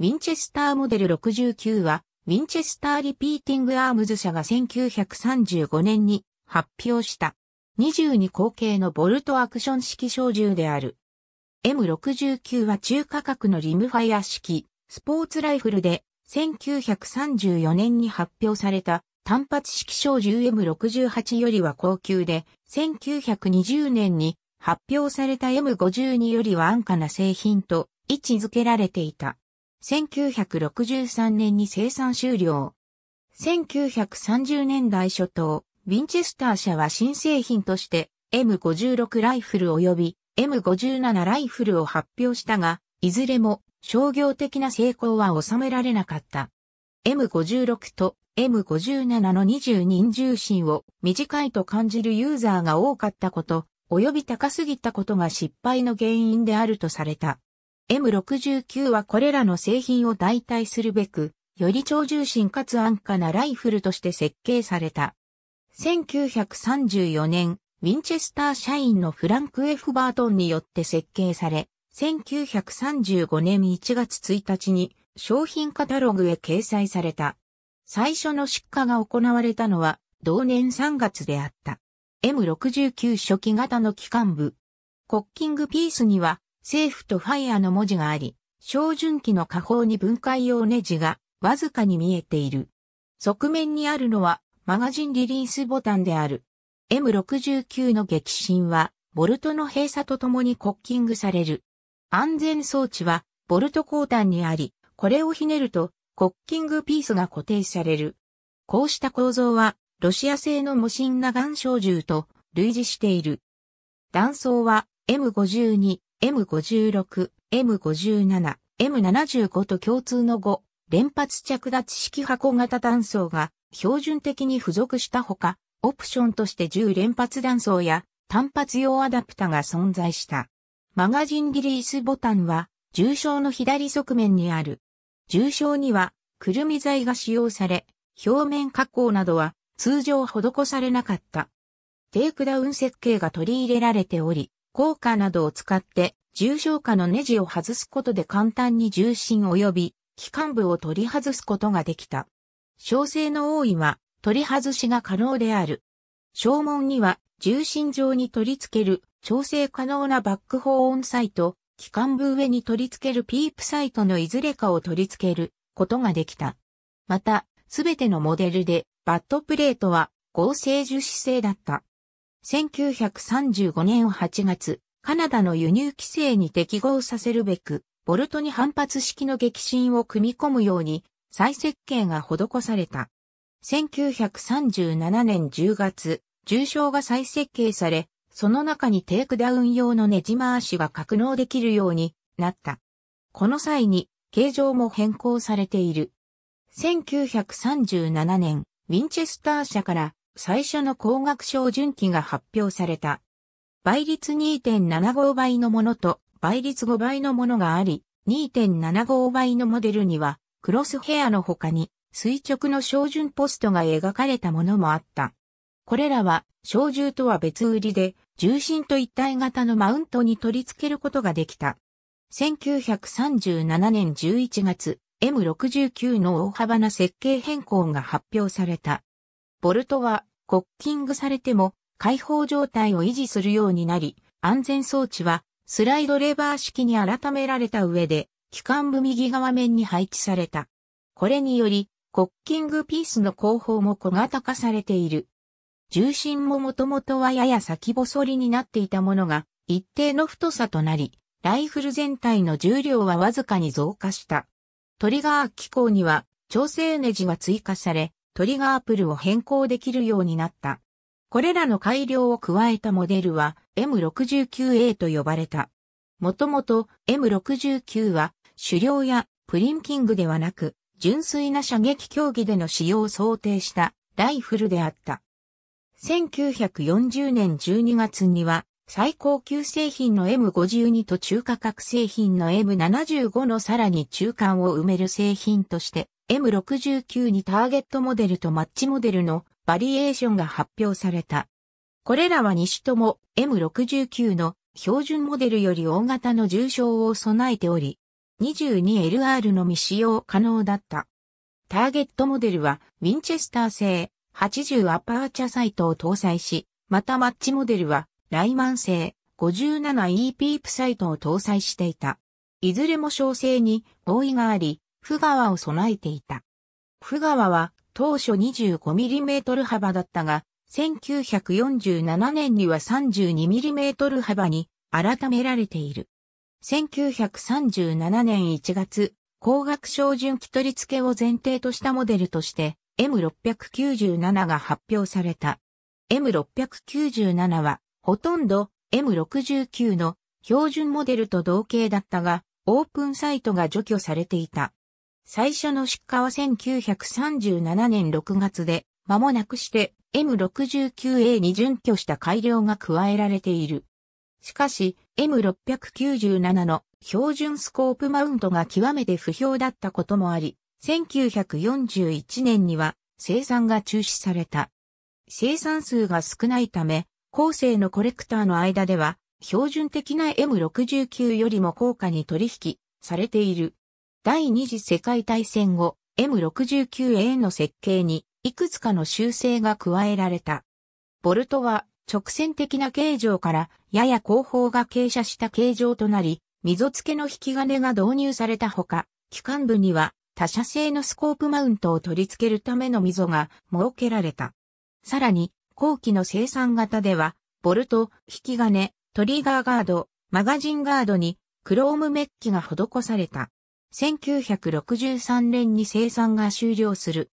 ウィンチェスターモデル69は、ウィンチェスターリピーティングアームズ社が1935年に発表した22口径のボルトアクション式小銃である。M69 は中価格のリムファイア式スポーツライフルで1934年に発表された単発式小銃 M68 よりは高級で1920年に発表された M52 よりは安価な製品と位置づけられていた。1963年に生産終了。1930年代初頭、ウィンチェスター社は新製品として M56 ライフル及び M57 ライフルを発表したが、いずれも商業的な成功は収められなかった。M56 と M57 の20人重心を短いと感じるユーザーが多かったこと、及び高すぎたことが失敗の原因であるとされた。M69 はこれらの製品を代替するべく、より超重心かつ安価なライフルとして設計された。1934年、ウィンチェスター社員のフランク・ F・ バートンによって設計され、1935年1月1日に商品カタログへ掲載された。最初の出荷が行われたのは同年3月であった。M69 初期型の機関部。コッキングピースにはセーフとファイアの文字があり、照準器の下方に分解用ネジがわずかに見えている。側面にあるのはマガジンリリースボタンである。M69 の激震はボルトの閉鎖とともにコッキングされる。安全装置はボルト後端にあり、これをひねるとコッキングピースが固定される。こうした構造はロシア製の無心な岩小銃と類似している。断層は M52 M56、M57、M75 と共通の5、連発着脱式箱型断層が標準的に付属したほか、オプションとして10連発断層や単発用アダプタが存在した。マガジンリリースボタンは、重症の左側面にある。重症には、くるみ材が使用され、表面加工などは通常施されなかった。テイクダウン設計が取り入れられており、効果などを使って重症化のネジを外すことで簡単に重心及び機関部を取り外すことができた。小生の多いは取り外しが可能である。小門には重心上に取り付ける調整可能なバックホーンサイト、機関部上に取り付けるピープサイトのいずれかを取り付けることができた。また、すべてのモデルでバットプレートは合成樹脂製だった。1935年8月、カナダの輸入規制に適合させるべく、ボルトに反発式の激震を組み込むように再設計が施された。1937年10月、重傷が再設計され、その中にテイクダウン用のネジ回しが格納できるようになった。この際に形状も変更されている。1937年、ウィンチェスター社から最初の光学標準器が発表された。倍率2.75倍のものと倍率5倍のものがあり、2.75倍のモデルには、クロスヘアの他に垂直の照準ポストが描かれたものもあった。これらは、小銃とは別売りで、重心と一体型のマウントに取り付けることができた。1937年11月、M69 の大幅な設計変更が発表された。ボルトはコッキングされても開放状態を維持するようになり、安全装置はスライドレバー式に改められた上で、機関部右側面に配置された。これにより、コッキングピースの後方も小型化されている。重心ももともとはやや先細りになっていたものが、一定の太さとなり、ライフル全体の重量はわずかに増加した。トリガー機構には、調整ネジが追加され、トリガープルを変更できるようになった。これらの改良を加えたモデルは M69A と呼ばれた。もともと M69 は狩猟やプリンキングではなく純粋な射撃競技での使用を想定したライフルであった。1940年12月には最高級製品の M52 と中価格製品の M75 のさらに中間を埋める製品として M69 にターゲットモデルとマッチモデルのバリエーションが発表された。これらは2種とも M69 の標準モデルより大型の重症を備えており、22LR のみ使用可能だった。ターゲットモデルはウィンチェスター製80アパーチャサイトを搭載し、またマッチモデルはライマン製 57E ピープサイトを搭載していた。いずれも小製に合意があり、ク川を備えていた。ク川は当初 25mm 幅だったが、1947年には 32mm 幅に改められている。1937年1月、光学照準器取り付けを前提としたモデルとして M697 が発表された。M697 はほとんど M69 の標準モデルと同型だったが、オープンサイトが除去されていた。最初の出荷は1937年6月で、間もなくして M69A に準拠した改良が加えられている。しかし、M697 の標準スコープマウントが極めて不評だったこともあり、1941年には生産が中止された。生産数が少ないため、後世のコレクターの間では、標準的な M69 よりも高価に取引されている。第二次世界大戦後、M69A の設計にいくつかの修正が加えられた。ボルトは直線的な形状からやや後方が傾斜した形状となり、溝付けの引き金が導入されたほか、機関部には他社製のスコープマウントを取り付けるための溝が設けられた。さらに、後期の生産型では、ボルト、引き金、トリガーガード、マガジンガードに、クロームメッキが施された。1963年に生産が終了する。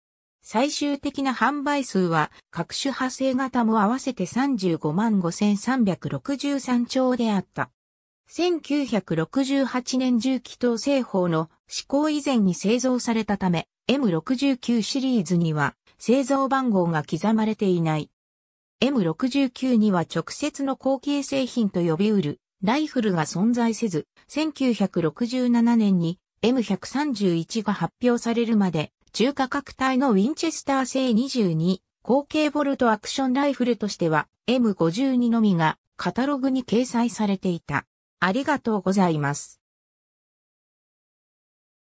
最終的な販売数は各種派生型も合わせて35万5363兆であった。1968年重機等製法の施行以前に製造されたため、M69 シリーズには製造番号が刻まれていない。M69 には直接の後継製品と呼びうるライフルが存在せず、1967年に M131 が発表されるまで、中価格帯のウィンチェスター製22、後継ボルトアクションライフルとしては M52 のみがカタログに掲載されていた。ありがとうございます。